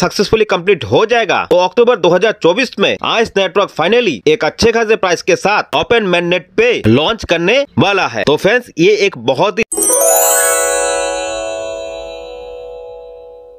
Successfully complete हो जाएगा तो अक्टूबर 2024 में आइस नेटवर्क फाइनली एक अच्छे खासे प्राइस के साथ ओपन नेट पे लॉन्च करने वाला है तो फ्रेंड्स ये एक बहुत ही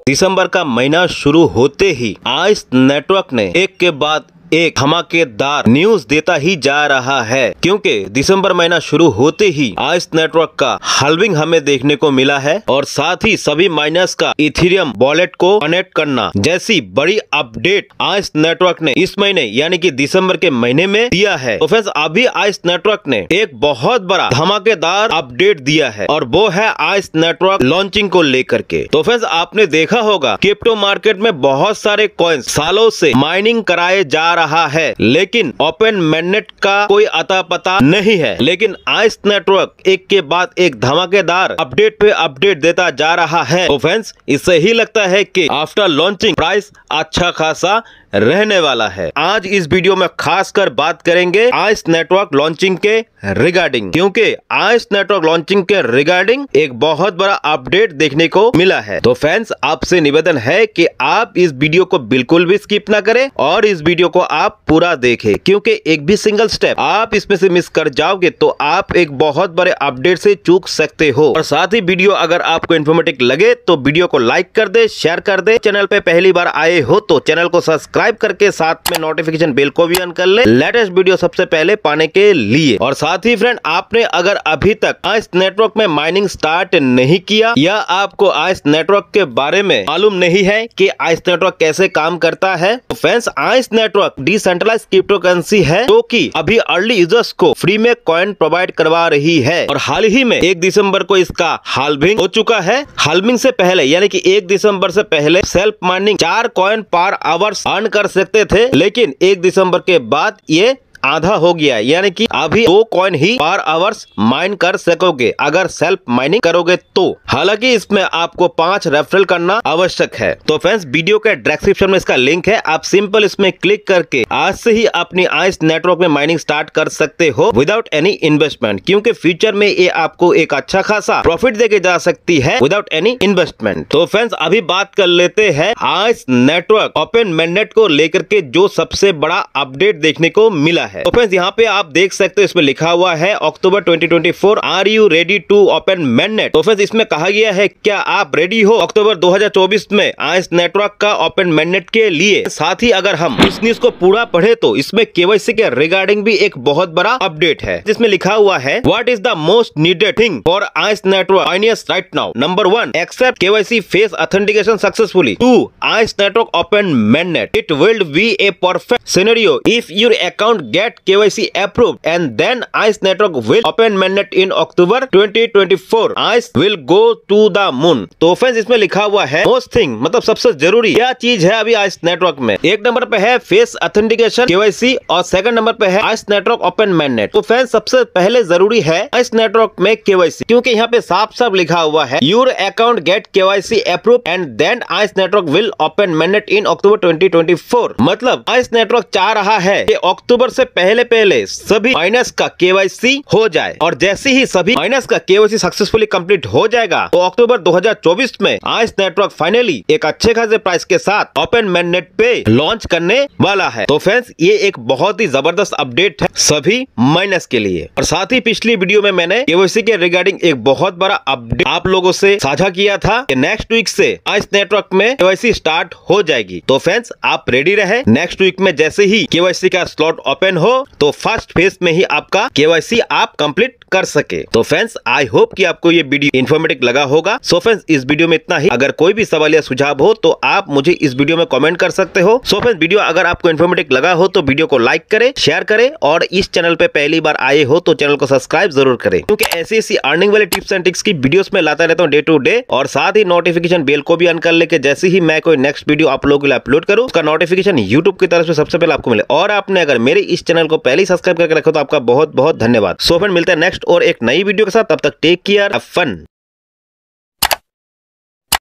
दिसंबर का महीना शुरू होते ही आइस नेटवर्क ने एक के बाद एक धमाकेदार न्यूज देता ही जा रहा है क्योंकि दिसंबर महीना शुरू होते ही आइस नेटवर्क का हल्विंग हमें देखने को मिला है और साथ ही सभी माइनर्स का इथेरियम वॉलेट को कनेक्ट करना जैसी बड़ी अपडेट आइस नेटवर्क ने इस महीने यानी कि दिसंबर के महीने में दिया है तो फ्रेंड्स अभी आइस नेटवर्क ने एक बहुत बड़ा धमाकेदार अपडेट दिया है और वो है आइस नेटवर्क लॉन्चिंग को लेकर के तो फ्रेंड्स आपने देखा होगा क्रिप्टो मार्केट में बहुत सारे कॉइन्स सालों से माइनिंग कराए जा रहा है लेकिन ओपन मैनेट का कोई अता पता नहीं है लेकिन आइस नेटवर्क एक के बाद एक धमाकेदार अपडेट पे अपडेट देता जा रहा है तो फ्रेंड्स इससे ही लगता है कि आफ्टर लॉन्चिंग प्राइस अच्छा खासा रहने वाला है आज इस वीडियो में खासकर बात करेंगे आइस नेटवर्क लॉन्चिंग के रिगार्डिंग क्योंकि आइस नेटवर्क लॉन्चिंग के रिगार्डिंग एक बहुत बड़ा अपडेट देखने को मिला है तो फैंस आपसे निवेदन है कि आप इस वीडियो को बिल्कुल भी स्किप ना करें और इस वीडियो को आप पूरा देखें क्योंकि एक भी सिंगल स्टेप आप इसमें से मिस कर जाओगे तो आप एक बहुत बड़े अपडेट से चूक सकते हो और साथ ही वीडियो अगर आपको इन्फॉर्मेटिव लगे तो वीडियो को लाइक कर दे शेयर कर दे चैनल पे पहली बार आए हो तो चैनल को सब्सक्राइब सब्सक्राइब करके साथ में नोटिफिकेशन बेल को भी ऑन कर ले लेटेस्ट वीडियो सबसे पहले पाने के लिए और साथ ही फ्रेंड आपने अगर अभी तक आइस नेटवर्क में माइनिंग स्टार्ट नहीं किया या आपको आइस नेटवर्क के बारे में मालूम नहीं है की आइस नेटवर्क कैसे काम करता है तो friends Ice network decentralise cryptocurrency है जो की अभी अर्ली यूजर्स को फ्री में कॉइन प्रोवाइड करवा रही है और हाल ही में एक दिसंबर को इसका हाल्विंग हो चुका है हाल्विंग से पहले यानी कि एक दिसंबर से पहले सेल्फ माइनिंग चार कॉइन पर आवर्स अर्न कर सकते थे लेकिन एक दिसंबर के बाद ये आधा हो गया यानी कि अभी दो कॉइन ही पर आवर्स माइन कर सकोगे अगर सेल्फ माइनिंग करोगे तो हालांकि इसमें आपको पांच रेफरल करना आवश्यक है तो फ्रेंड्स वीडियो के डिस्क्रिप्शन में इसका लिंक है आप सिंपल इसमें क्लिक करके आज से ही अपनी आइस नेटवर्क में माइनिंग स्टार्ट कर सकते हो विदाउट एनी इन्वेस्टमेंट क्यूँकी फ्यूचर में ये आपको एक अच्छा खासा प्रॉफिट देके जा सकती है विदाउट एनी इन्वेस्टमेंट तो फ्रेंड्स अभी बात कर लेते हैं आइस नेटवर्क ओपन मैंडेट को लेकर के जो सबसे बड़ा अपडेट देखने को मिला है तो फ्रेंड्स यहाँ पे आप देख सकते हो इसमें लिखा हुआ है October 2024 are you ready to open mainnet तो फ्रेंड्स इसमें कहा गया है क्या आप रेडी हो अक्टूबर 2024 में आइस नेटवर्क का ओपन मैननेट के लिए साथ ही अगर हम इस न्यूज को पूरा पढ़े तो इसमें केवाईसी के रिगार्डिंग भी एक बहुत बड़ा अपडेट है जिसमें लिखा हुआ है what is the most needed thing for Ice network right now number one except KYC face authentication successfully to Ice network open mainnet it will be a perfect scenario if your account get K Y get KYC approved and then ICE network will open mainnet in twenty 2024. ICE will go to the moon. तो friends इसमें लिखा हुआ है most thing मतलब सबसे जरूरी क्या चीज है अभी आइस नेटवर्क में एक नंबर पे है face authentication K Y C और सेकंड नंबर पे है आइस नेटवर्क ओपन मैननेट तो फ्रेंड्स सबसे पहले जरूरी है आइस नेटवर्क में केवाईसी क्यूँकी यहाँ पे साफ साफ लिखा हुआ है your account get K C approve and then Ice network will open mainnet in October twenty twenty four मतलब आइस नेटवर्क चाह रहा है अक्टूबर से पहले पहले सभी माइनस का केवाईसी हो जाए और जैसे ही सभी माइनस का केवाईसी सक्सेसफुली कंप्लीट हो जाएगा तो अक्टूबर 2024 में आइस नेटवर्क फाइनली एक अच्छे खासे प्राइस के साथ ओपन नेट पे लॉन्च करने वाला है तो फ्रेंड्स ये एक बहुत ही जबरदस्त अपडेट है सभी माइनस के लिए और साथ ही पिछली वीडियो में मैंने केवाईसी के रिगार्डिंग एक बहुत बड़ा अपडेट आप लोगों से साझा किया था कि नेक्स्ट वीक से आइस नेटवर्क में केवाईसी स्टार्ट हो जाएगी तो फ्रेंड्स आप रेडी रहे नेक्स्ट वीक में जैसे ही केवाईसी का स्लॉट ओपन हो तो फर्स्ट फेज में ही आपका के आप कंप्लीट कर सके तो फ्रेंड्स आई होप कि आपको ये वीडियो इन्फॉर्मेटिव लगा होगा सो so फ्रेंड्स इस वीडियो में इतना ही अगर कोई भी सवाल या सुझाव हो तो आप मुझे इस वीडियो में कमेंट कर सकते हो सो so फ्रेंड्स वीडियो अगर आपको इन्फॉर्मेटिव लगा हो तो वीडियो को लाइक करें, शेयर करें और इस चैनल पे पहली बार आए हो तो चैनल को सब्सक्राइब जरूर करें क्योंकि ऐसी ऐसी अर्निंग वाले टिप्स एंड टिक्स की वीडियो में लाता रहता हूँ डे टू डे और साथ ही नोटिफिकेशन बेल को भी अन कर लेके जैसे ही मैं कोई नेक्स्ट वीडियो आप लोगों के लिए अपलोड करूँ उसका नोटिफिकेशन यूट्यूब की तरफ से सबसे पहले आपको मिले और आपने अगर मेरे इस चैनल को पहले ही सब्सक्राइब करके रखो तो आपका बहुत बहुत धन्यवाद सो फ्रेंड मिलते हैं नेक्स्ट और एक नई वीडियो के साथ तब तक टेक केयर फन